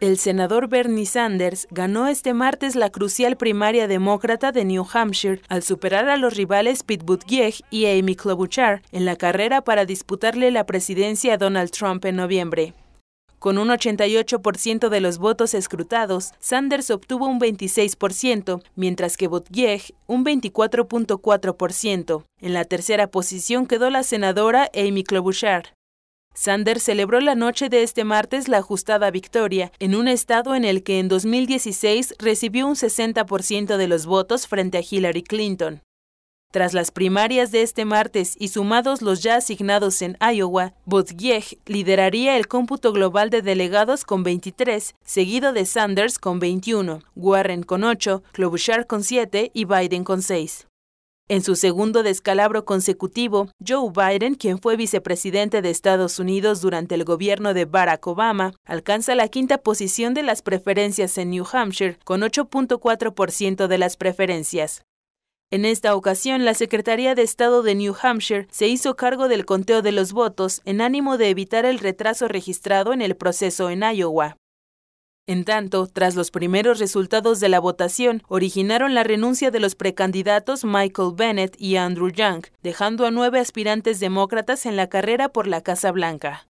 El senador Bernie Sanders ganó este martes la crucial primaria demócrata de New Hampshire al superar a los rivales Pete Buttigieg y Amy Klobuchar en la carrera para disputarle la presidencia a Donald Trump en noviembre. Con un 88% de los votos escrutados, Sanders obtuvo un 26%, mientras que Buttigieg un 24.4%. En la tercera posición quedó la senadora Amy Klobuchar. Sanders celebró la noche de este martes la ajustada victoria en un estado en el que en 2016 recibió un 60% de los votos frente a Hillary Clinton. Tras las primarias de este martes y sumados los ya asignados en Iowa, Buttigieg lideraría el cómputo global de delegados con 23, seguido de Sanders con 21, Warren con 8, Klobuchar con 7 y Biden con 6. En su segundo descalabro consecutivo, Joe Biden, quien fue vicepresidente de Estados Unidos durante el gobierno de Barack Obama, alcanza la quinta posición de las preferencias en New Hampshire, con 8.4% de las preferencias. En esta ocasión, la Secretaría de Estado de New Hampshire se hizo cargo del conteo de los votos en ánimo de evitar el retraso registrado en el proceso en Iowa. En tanto, tras los primeros resultados de la votación, originaron la renuncia de los precandidatos Michael Bennett y Andrew Young, dejando a nueve aspirantes demócratas en la carrera por la Casa Blanca.